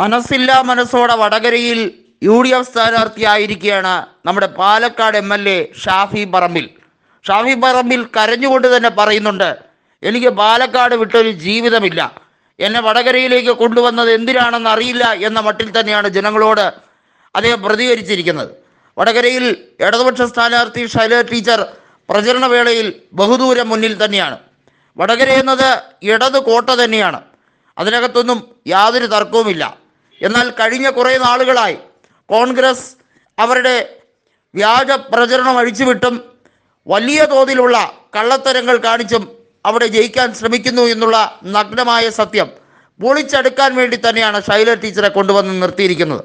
മനസ്സില്ലാ മനസ്സോടെ വടകരയിൽ U D F സ്ഥാനാർത്ഥിയായിരിക്കുകയാണ് നമ്മുടെ Palakkad M L A Shafi Parambil Shafi Parambil കരഞ്ഞുകൊണ്ട് തന്നെ പറയുന്നുണ്ട് എനിക്ക് പാലക്കാട് വിട്ടൊരു ജീവിതമില്ല എന്നെ വടകരയിലേക്ക് കൊണ്ടുവന്നത് എന്തിനാണെന്ന് അറിയില്ല എന്ന മട്ടിൽ തന്നെയാണ് ജനങ്ങളോട് അദ്ദേഹം പ്രതികരിച്ചിരിക്കുന്നത് വടകരയിൽ ഇടതുപക്ഷ സ്ഥാനാർത്ഥി ശൈല ടീച്ചർ പ്രചരണ വേളയിൽ ബഹുദൂരം മുന്നിൽ തന്നെയാണ് വടകര എന്നത് ഇടത് കോട്ട തന്നെയാണ് അതിനകത്തൊന്നും യാതൊരു തർക്കവുമില്ല എന്നാൽ കഴിഞ്ഞ കുറേ നാളുകളായി കോൺഗ്രസ് അവരുടെ വ്യാജ പ്രചരണം അഴിച്ചുവിട്ടും വലിയ തോതിലുള്ള കള്ളത്തരങ്ങൾ കാണിച്ചും അവിടെ ജയിക്കാൻ ശ്രമിക്കുന്നു എന്നുള്ള നഗ്നമായ സത്യം പൊളിച്ചെടുക്കാൻ വേണ്ടി തന്നെയാണ് ശൈല ടീച്ചറെ കൊണ്ടുവന്ന് നിർത്തിയിരിക്കുന്നത്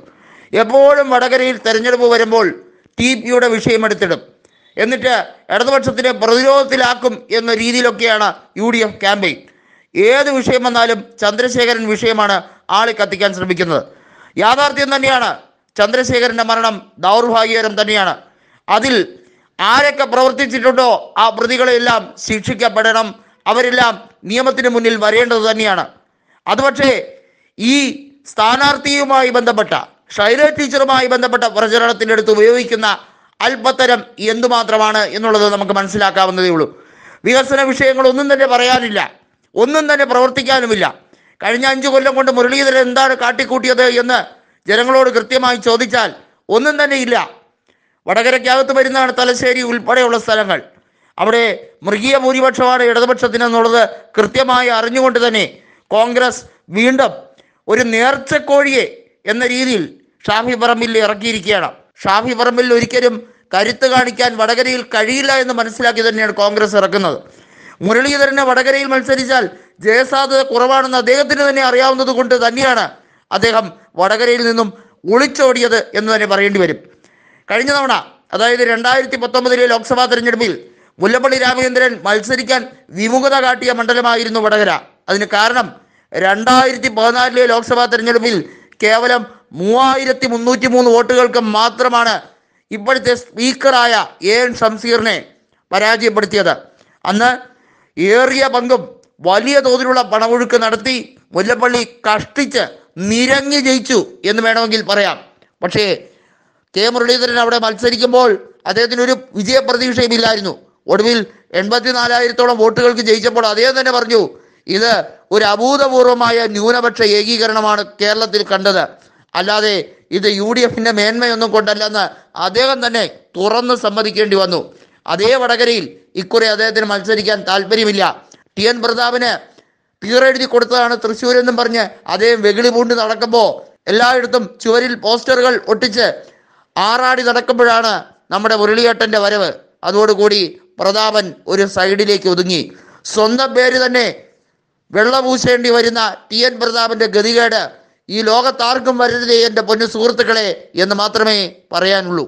എപ്പോഴും വടകരയിൽ തെരഞ്ഞെടുപ്പ് വരുമ്പോൾ ടി പിയുടെ വിഷയമെടുത്തിടും എന്നിട്ട് ഇടതുപക്ഷത്തിനെ പ്രതിരോധത്തിലാക്കും എന്ന രീതിയിലൊക്കെയാണ് യു ഡി എഫ് ക്യാമ്പയിൻ ഏത് വിഷയം വന്നാലും ചന്ദ്രശേഖരൻ വിഷയമാണ് ആളെ കത്തിക്കാൻ ശ്രമിക്കുന്നത് യാഥാർത്ഥ്യം തന്നെയാണ് ചന്ദ്രശേഖരൻ്റെ മരണം ദൗർഭാഗ്യകരം തന്നെയാണ് അതിൽ ആരൊക്കെ പ്രവർത്തിച്ചിട്ടുണ്ടോ ആ പ്രതികളെല്ലാം ശിക്ഷിക്കപ്പെടണം അവരെല്ലാം നിയമത്തിന് മുന്നിൽ വരേണ്ടത് തന്നെയാണ് അതുപക്ഷേ ഈ സ്ഥാനാർത്ഥിയുമായി ബന്ധപ്പെട്ട ഷൈല ടീച്ചറുമായി ബന്ധപ്പെട്ട പ്രചരണത്തിൻ്റെ അടുത്ത് ഉപയോഗിക്കുന്ന അല്പത്തരം എന്തുമാത്രമാണ് എന്നുള്ളത് നമുക്ക് മനസ്സിലാക്കാവുന്നതേ ഉള്ളൂ വികസന വിഷയങ്ങളൊന്നും തന്നെ പറയാനില്ല ഒന്നും തന്നെ പ്രവർത്തിക്കാനുമില്ല കഴിഞ്ഞ അഞ്ചു കൊല്ലം കൊണ്ട് മുരളീധരൻ എന്താണ് കാട്ടിക്കൂട്ടിയത് എന്ന് ജനങ്ങളോട് കൃത്യമായി ചോദിച്ചാൽ ഒന്നും തന്നെ ഇല്ല വടകരയ്ക്കകത്ത് വരുന്നതാണ് തലശ്ശേരി ഉൾപ്പെടെയുള്ള സ്ഥലങ്ങൾ അവിടെ മൃഗീയ ഭൂരിപക്ഷമാണ് ഇടതുപക്ഷത്തിനെന്നുള്ളത് കൃത്യമായി അറിഞ്ഞുകൊണ്ട് തന്നെ കോൺഗ്രസ് വീണ്ടും ഒരു നേർച്ചക്കോഴിയെ എന്ന രീതിയിൽ ഷാഫി പറമ്പിൽ ഇറക്കിയിരിക്കുകയാണ് ഷാഫി പറമ്പിൽ ഒരിക്കലും കരുത്ത് കാണിക്കാൻ വടകരയിൽ കഴിയില്ല എന്ന് മനസ്സിലാക്കി തന്നെയാണ് കോൺഗ്രസ് ഇറക്കുന്നത് മുരളീധരനെ വടകരയിൽ മത്സരിച്ചാൽ ജയസാധ്യത കുറവാണെന്ന് അദ്ദേഹത്തിന് തന്നെ അറിയാവുന്നത് കൊണ്ട് തന്നെയാണ് അദ്ദേഹം വടകരയിൽ നിന്നും ഒളിച്ചോടിയത് എന്ന് തന്നെ പറയേണ്ടി വരും കഴിഞ്ഞ തവണ അതായത് രണ്ടായിരത്തി പത്തൊമ്പതിലെ ലോക്സഭാ തെരഞ്ഞെടുപ്പിൽ മുല്ലപ്പള്ളി രാമചന്ദ്രൻ മത്സരിക്കാൻ വിമുഖത കാട്ടിയ മണ്ഡലമായിരുന്നു വടകര അതിന് കാരണം രണ്ടായിരത്തി പതിനാലിലെ ലോക്സഭാ തെരഞ്ഞെടുപ്പിൽ കേവലം മൂവായിരത്തി മുന്നൂറ്റി മൂന്ന് വോട്ടുകൾക്ക് മാത്രമാണ് ഇപ്പോഴത്തെ സ്പീക്കറായ എ എൻ ഷംസീറിനെ പരാജയപ്പെടുത്തിയത് അന്ന് ഏറിയ പങ്കും വലിയ തോതിലുള്ള പണമൊഴുക്ക് നടത്തി മുല്ലപ്പള്ളി കഷ്ടിച്ച് നിരങ്ങി ജയിച്ചു എന്ന് വേണമെങ്കിൽ പറയാം പക്ഷേ കെ മുരളീധരൻ അവിടെ മത്സരിക്കുമ്പോൾ അദ്ദേഹത്തിന് ഒരു വിജയപ്രതീക്ഷയും ഇല്ലായിരുന്നു ഒടുവിൽ എൺപത്തിനാലായിരത്തോളം വോട്ടുകൾക്ക് ജയിച്ചപ്പോൾ അദ്ദേഹം തന്നെ പറഞ്ഞു ഇത് ഒരു അഭൂതപൂർവമായ ന്യൂനപക്ഷ ഏകീകരണമാണ് കേരളത്തിൽ കണ്ടത് അല്ലാതെ ഇത് യു ഡി എഫിൻ്റെ മേന്മയൊന്നും കൊണ്ടല്ലെന്ന് അദ്ദേഹം തന്നെ തുറന്ന് സമ്മതിക്കേണ്ടി വന്നു അതേ വടകരയിൽ ഇക്കുറി അദ്ദേഹത്തിന് മത്സരിക്കാൻ താല്പര്യമില്ല ടി എൻ പ്രതാപിന് പീറെഴുതി കൊടുത്തതാണ് എന്നും പറഞ്ഞ് അദ്ദേഹം വെകിളി പൂണ്ട് നടക്കുമ്പോൾ എല്ലായിടത്തും ചുവരിൽ പോസ്റ്ററുകൾ ഒട്ടിച്ച് ആറാടി നടക്കുമ്പോഴാണ് നമ്മുടെ മുരളിയേട്ടൻ്റെ വരവ് അതോടുകൂടി പ്രതാപൻ ഒരു സൈഡിലേക്ക് ഒതുങ്ങി സ്വന്തം പേര് തന്നെ വെള്ളപൂശേണ്ടി വരുന്ന ടി എൻ പ്രതാപൻ്റെ ഗതികേട് ഈ ലോകത്താർക്കും വരരുതേ എൻ്റെ പൊന്നു സുഹൃത്തുക്കളെ എന്ന് മാത്രമേ പറയാനുള്ളൂ